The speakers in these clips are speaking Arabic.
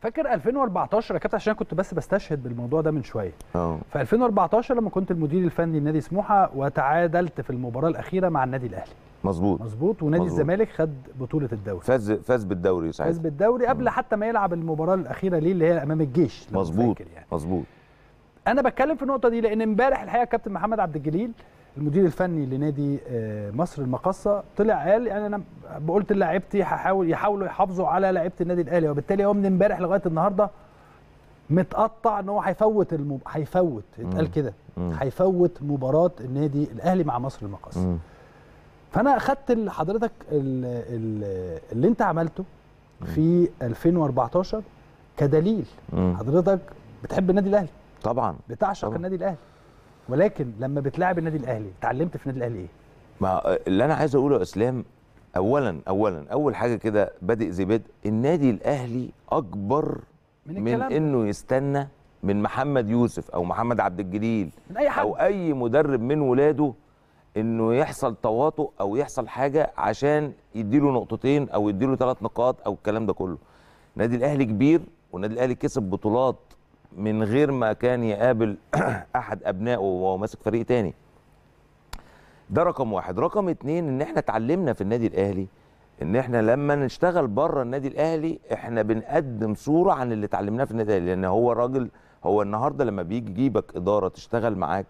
فاكر 2014 يا كابتن عشان كنت بس بستشهد بالموضوع ده من شويه اه في 2014 لما كنت المدير الفني لنادي سموحه وتعادلت في المباراه الاخيره مع النادي الاهلي مظبوط مظبوط ونادي مزبوط. الزمالك خد بطوله الدوري فاز فاز بالدوري ساعتها فاز بالدوري قبل مم. حتى ما يلعب المباراه الاخيره ليه اللي هي امام الجيش مظبوط يعني. مظبوط انا بتكلم في النقطه دي لان امبارح الحقيقه كابتن محمد عبد الجليل المدير الفني لنادي آه، مصر المقصه طلع قال يعني انا قلت لعيبتي هحاول يحاولوا يحافظوا على لعيبه النادي الاهلي وبالتالي هو من امبارح لغايه النهارده متقطع ان هو هيفوت المب... هيفوت اتقال كده هيفوت مباراه النادي الاهلي مع مصر المقصه فانا اخذت حضرتك اللي انت عملته في 2014 كدليل حضرتك بتحب النادي الاهلي طبعا بتعشق النادي الاهلي ولكن لما بتلاعب النادي الاهلي اتعلمت في النادي الاهلي ايه؟ ما اللي انا عايز اقوله يا اسلام اولا اولا اول حاجه كده بادئ زي بدء النادي الاهلي اكبر من, من انه يستنى من محمد يوسف او محمد عبد الجليل من أي حد. او اي مدرب من ولاده انه يحصل تواطؤ او يحصل حاجه عشان يديله نقطتين او يديله ثلاث نقاط او الكلام ده كله النادي الاهلي كبير والنادي الاهلي كسب بطولات من غير ما كان يقابل احد ابنائه وهو ماسك فريق تاني ده رقم واحد رقم اتنين ان احنا اتعلمنا في النادي الاهلي ان احنا لما نشتغل بره النادي الاهلي احنا بنقدم صوره عن اللي اتعلمناه في النادي الاهلي لان هو راجل هو النهارده لما بيجي يجيبك اداره تشتغل معاك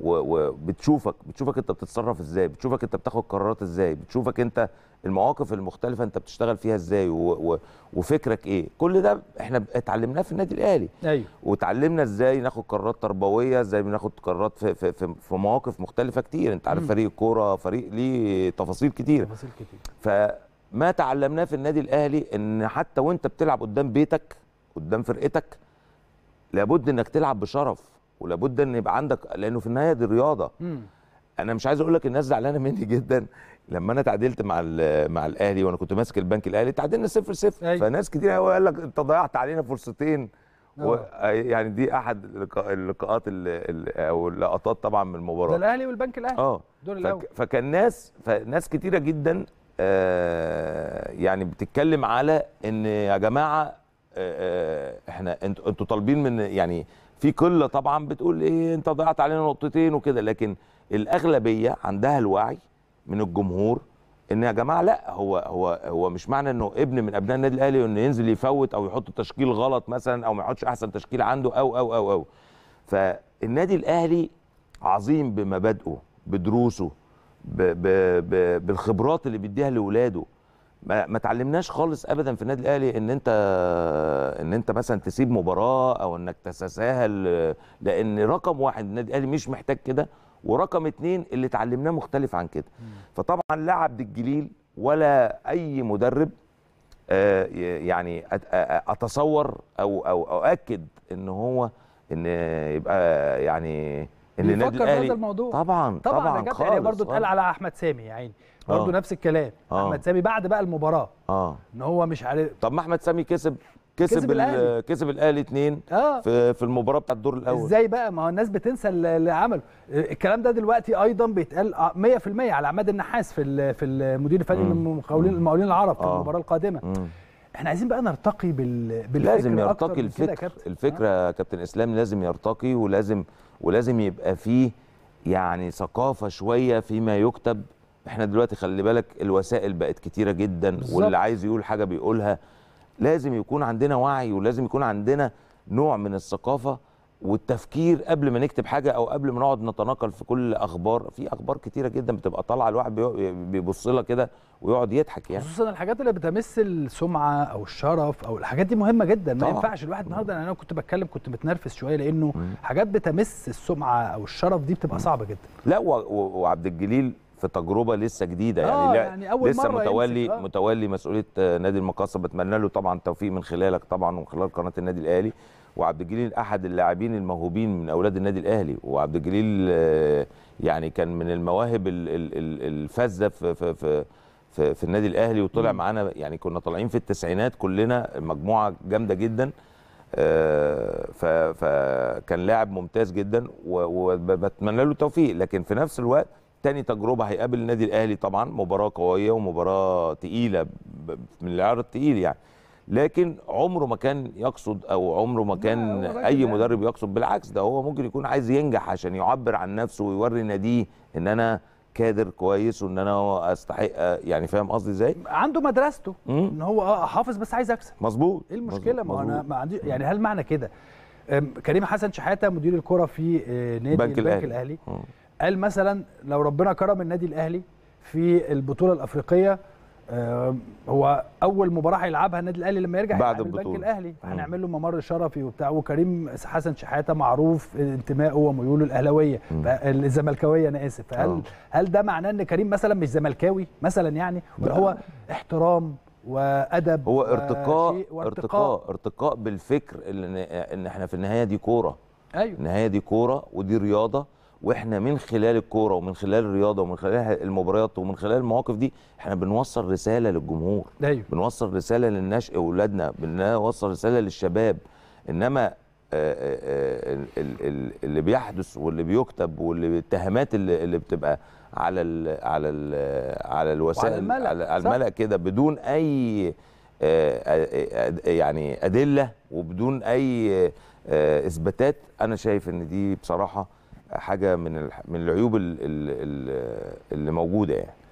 وبتشوفك بتشوفك انت بتتصرف ازاي بتشوفك انت بتاخد قرارات ازاي بتشوفك انت المواقف المختلفه انت بتشتغل فيها ازاي و... و... وفكرك ايه كل ده احنا اتعلمناه في النادي الاهلي ايوه وتعلمنا ازاي ناخد قرارات تربويه ازاي بناخد قرارات في في, في, في مواقف مختلفه كتير انت عارف فريق الكوره فريق ليه تفاصيل كتير تفاصيل كتير فما تعلمناه في النادي الاهلي ان حتى وانت بتلعب قدام بيتك قدام فرقتك لابد انك تلعب بشرف ولابد ان يبقى عندك لانه في النهايه دي رياضه مم. انا مش عايز اقول لك الناس زعلانه مني جدا لما انا تعادلت مع مع الاهلي وانا كنت ماسك البنك الاهلي تعادلنا 0 0 فناس كتير قوي قال لك انت ضيعت علينا فرصتين و... نعم. يعني دي احد اللقاءات او اللقطات طبعا من المباراه ده الاهلي والبنك الاهلي اه دول فك... الأول. فكان ناس فناس كتيره جدا آه يعني بتتكلم على ان يا جماعه آه, آه، احنا انتوا انتوا طالبين من يعني في قله طبعا بتقول ايه انت ضيعت علينا نقطتين وكده لكن الاغلبيه عندها الوعي من الجمهور ان يا جماعه لا هو هو هو مش معنى انه ابن من ابناء النادي الاهلي انه ينزل يفوت او يحط تشكيل غلط مثلا او ما يحطش احسن تشكيل عنده او او او او فالنادي الاهلي عظيم بمبادئه بدروسه بـ بـ بـ بالخبرات اللي بيديها لاولاده ما تعلمناش خالص ابدا في النادي الاهلي ان انت ان انت مثلا تسيب مباراه او انك تتساهل لان رقم واحد النادي الاهلي مش محتاج كده ورقم اتنين اللي اتعلمناه مختلف عن كده فطبعا لا عبد الجليل ولا اي مدرب آه، يعني اتصور او او اؤكد ان هو ان يبقى يعني ان النادي الاهلي الموضوع طبعا طبعا, طبعا جت يعني برضه اتقال على احمد سامي يا عيني آه. برضه نفس الكلام آه. احمد سامي بعد بقى المباراه اه ان هو مش عارف طب ما احمد سامي كسب كسب كسب الاهلي اثنين 2 آه. في في المباراه بتاعت الدور الاول ازاي بقى ما هو الناس بتنسى اللي عمله الكلام ده دلوقتي ايضا بيتقال 100% آه، على عماد النحاس في في المدير الفني من المقاولين العرب في آه. المباراه القادمه مم. احنا عايزين بقى نرتقي بال... لازم يرتقي الفكر كابتن. الفكره أه؟ يا كابتن اسلام لازم يرتقي ولازم ولازم يبقى فيه يعني ثقافه شويه فيما يكتب احنا دلوقتي خلي بالك الوسائل بقت كتيره جدا بالزبط. واللي عايز يقول حاجه بيقولها لازم يكون عندنا وعي ولازم يكون عندنا نوع من الثقافه والتفكير قبل ما نكتب حاجه او قبل ما نقعد نتناقل في كل اخبار في اخبار كتيره جدا بتبقى طالعه الواحد بيبص لها كده ويقعد يضحك يعني خصوصا الحاجات اللي بتمس السمعه او الشرف او الحاجات دي مهمه جدا ما ينفعش الواحد النهارده انا كنت بتكلم كنت متنرفز شويه لانه مم. حاجات بتمس السمعه او الشرف دي بتبقى صعبه جدا لا وعبد الجليل في تجربه لسه جديده يعني, آه يعني أول لسه مرة متولي آه. متولي مسؤوليه نادي المقاصه بتمنى له طبعا توفيق من خلالك طبعا ومن خلال قناه النادي الاهلي وعبد الجليل احد اللاعبين الموهوبين من اولاد النادي الاهلي وعبد الجليل آه، يعني كان من المواهب الفذه في في في في, في النادي الاهلي وطلع معانا يعني كنا طالعين في التسعينات كلنا مجموعه جامده جدا آه، فكان لاعب ممتاز جدا وبتمنى له التوفيق لكن في نفس الوقت تاني تجربه هيقابل النادي الاهلي طبعا مباراه قويه ومباراه تقيله من العيار التقيل يعني لكن عمره ما كان يقصد او عمره ما كان اي يعني. مدرب يقصد بالعكس ده هو ممكن يكون عايز ينجح عشان يعبر عن نفسه ويوري ناديه ان انا كادر كويس وان انا استحق يعني فاهم قصدي ازاي عنده مدرسته ان هو آه، آه، حافظ بس عايز اكسب مظبوط ايه المشكله ما انا ما عندي يعني هل معنى كده كريم حسن شحاته مدير الكره في آه، نادي البنك الاهلي, الأهلي. قال مثلا لو ربنا كرم النادي الاهلي في البطوله الافريقيه آه، هو اول مباراه هيلعبها النادي الاهلي لما يرجع بعد البنك الاهلي هنعمل له ممر شرفي وبتاع وكريم حسن شحاته معروف انتمائه وميوله الاهلاويه الزملكاويه انا اسف فهل آه. هل ده معناه ان كريم مثلا مش زملكاوي مثلا يعني ولا هو احترام وادب هو ارتقاء ارتقاء ارتقاء بالفكر ان احنا في النهايه دي كوره ايوه النهايه دي كوره ودي رياضه واحنا من خلال الكوره ومن خلال الرياضه ومن خلال المباريات ومن خلال المواقف دي احنا بنوصل رساله للجمهور أيوه. بنوصل رساله للنشء اولادنا بنوصل رساله للشباب انما آه، آه، آه، اللي بيحدث واللي بيكتب والاتهامات اللي, اللي بتبقى على الـ على الـ على الوسائل على الملأ, على الملأ كده بدون اي يعني ادله وبدون اي اثباتات انا شايف ان دي بصراحه حاجه من من العيوب اللي موجوده يعني